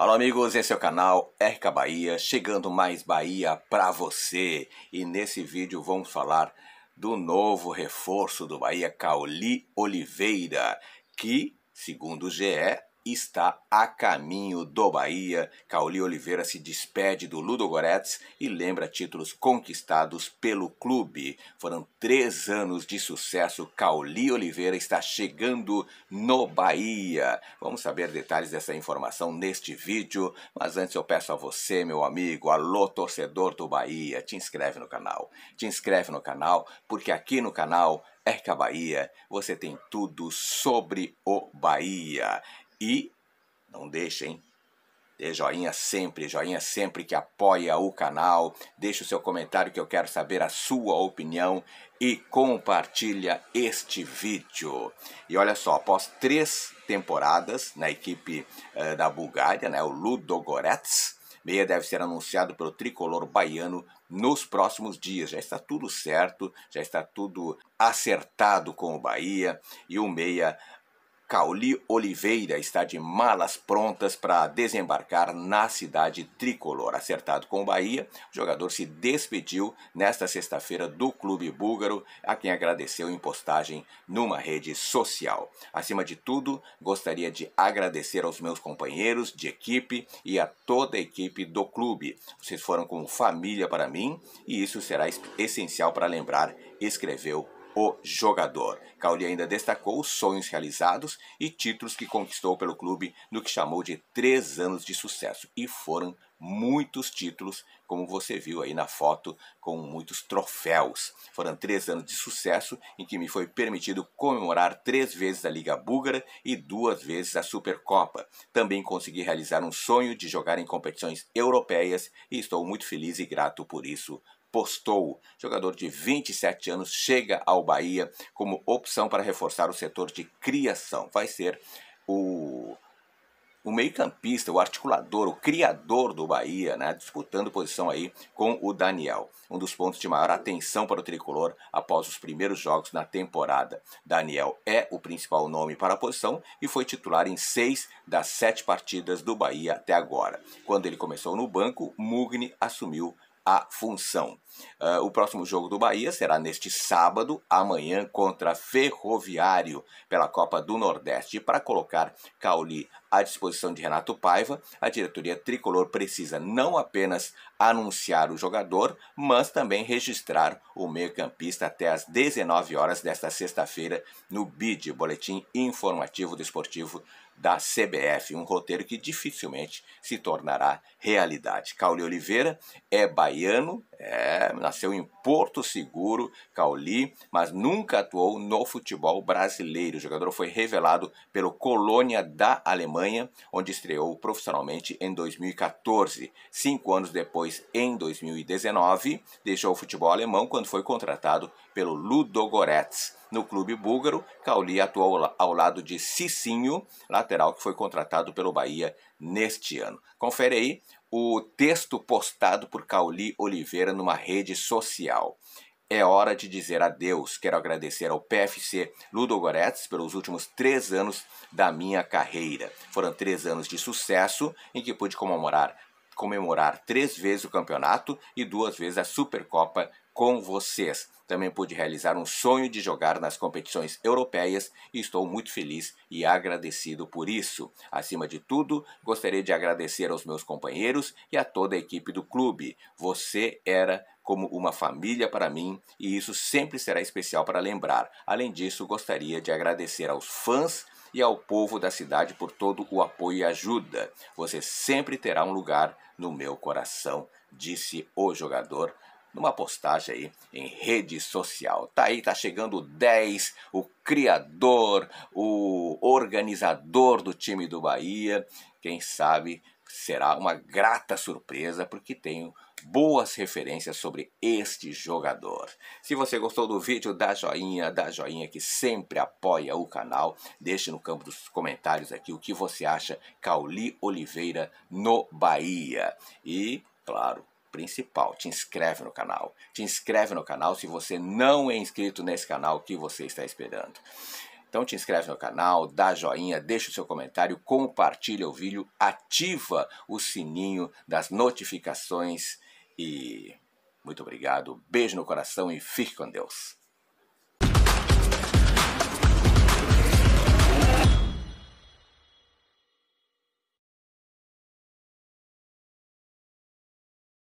Alô amigos, esse é o canal RK Bahia, chegando mais Bahia para você. E nesse vídeo vamos falar do novo reforço do Bahia, Cauli Oliveira, que, segundo o GE, está a caminho do Bahia. Cauli Oliveira se despede do Ludo Goretz e lembra títulos conquistados pelo clube. Foram três anos de sucesso. Cauli Oliveira está chegando no Bahia. Vamos saber detalhes dessa informação neste vídeo, mas antes eu peço a você, meu amigo, alô torcedor do Bahia, te inscreve no canal. Te inscreve no canal, porque aqui no canal Erca Bahia, você tem tudo sobre o Bahia. E não deixem Dê joinha sempre, joinha sempre que apoia o canal. Deixe o seu comentário que eu quero saber a sua opinião e compartilha este vídeo. E olha só, após três temporadas na equipe eh, da Bulgária, né, o Ludogorets, meia deve ser anunciado pelo tricolor baiano nos próximos dias. Já está tudo certo, já está tudo acertado com o Bahia e o meia Cauli Oliveira está de malas prontas para desembarcar na cidade tricolor. Acertado com o Bahia, o jogador se despediu nesta sexta-feira do clube búlgaro, a quem agradeceu em postagem numa rede social. Acima de tudo, gostaria de agradecer aos meus companheiros de equipe e a toda a equipe do clube. Vocês foram como família para mim e isso será essencial para lembrar, escreveu o jogador. Cauli ainda destacou os sonhos realizados e títulos que conquistou pelo clube no que chamou de três anos de sucesso. E foram muitos títulos, como você viu aí na foto, com muitos troféus. Foram três anos de sucesso em que me foi permitido comemorar três vezes a Liga Búlgara e duas vezes a Supercopa. Também consegui realizar um sonho de jogar em competições europeias e estou muito feliz e grato por isso, postou. Jogador de 27 anos chega ao Bahia como opção para reforçar o setor de criação. Vai ser o o meio-campista, o articulador, o criador do Bahia, né, disputando posição aí com o Daniel. Um dos pontos de maior atenção para o tricolor após os primeiros jogos na temporada. Daniel é o principal nome para a posição e foi titular em seis das sete partidas do Bahia até agora. Quando ele começou no banco, Mugni assumiu a função. Uh, o próximo jogo do Bahia será neste sábado, amanhã, contra Ferroviário pela Copa do Nordeste. para colocar Cauli à disposição de Renato Paiva, a diretoria tricolor precisa não apenas anunciar o jogador, mas também registrar o meio-campista até às 19 horas desta sexta-feira no BID, Boletim Informativo Desportivo da CBF, um roteiro que dificilmente se tornará realidade. Caule Oliveira é baiano, é, nasceu em Porto Seguro, Cauli, mas nunca atuou no futebol brasileiro. O jogador foi revelado pelo Colônia da Alemanha, onde estreou profissionalmente em 2014. Cinco anos depois, em 2019, deixou o futebol alemão quando foi contratado pelo Ludogorets. No clube búlgaro, Cauli atuou ao lado de Cicinho, lateral que foi contratado pelo Bahia neste ano. Confere aí o texto postado por Cauli Oliveira numa rede social. É hora de dizer adeus. Quero agradecer ao PFC Ludo Goretz pelos últimos três anos da minha carreira. Foram três anos de sucesso em que pude comemorar comemorar três vezes o campeonato e duas vezes a Supercopa com vocês. Também pude realizar um sonho de jogar nas competições europeias e estou muito feliz e agradecido por isso. Acima de tudo, gostaria de agradecer aos meus companheiros e a toda a equipe do clube. Você era como uma família para mim e isso sempre será especial para lembrar. Além disso, gostaria de agradecer aos fãs e ao povo da cidade por todo o apoio e ajuda. Você sempre terá um lugar no meu coração, disse o jogador numa postagem aí em rede social. Tá aí, tá chegando o 10, o criador, o organizador do time do Bahia. Quem sabe será uma grata surpresa, porque tenho boas referências sobre este jogador. Se você gostou do vídeo, dá joinha, dá joinha que sempre apoia o canal. Deixe no campo dos comentários aqui o que você acha Cauli Oliveira no Bahia. E, claro, principal. Te inscreve no canal. Te inscreve no canal se você não é inscrito nesse canal o que você está esperando. Então te inscreve no canal, dá joinha, deixa o seu comentário, compartilha o vídeo, ativa o sininho das notificações e muito obrigado. Beijo no coração e fique com Deus.